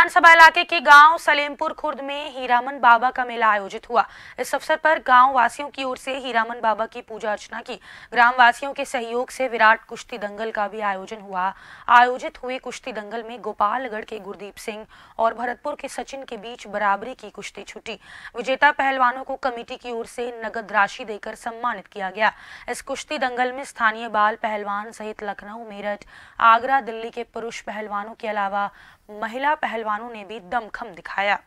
विधानसभा इलाके के गांव सलेमपुर खुर्द में हीरामन बाबा का मेला आयोजित हुआ इस अवसर पर गांव वासियों की ओर से हीरामन बाबा की पूजा अर्चना की ग्राम वासियों के सहयोग से विराट कुश्ती दंगल का भी आयोजन हुआ आयोजित हुए कुश्ती दंगल में गोपालगढ़ के गुरदीप सिंह और भरतपुर के सचिन के बीच बराबरी की कुश्ती छुटी विजेता पहलवानों को कमेटी की ओर से नगद राशि देकर सम्मानित किया गया इस कुश्ती दंगल में स्थानीय बाल पहलवान सहित लखनऊ मेरठ आगरा दिल्ली के पुरुष पहलवानों के अलावा महिला पहलवान जवानों ने भी दमखम दिखाया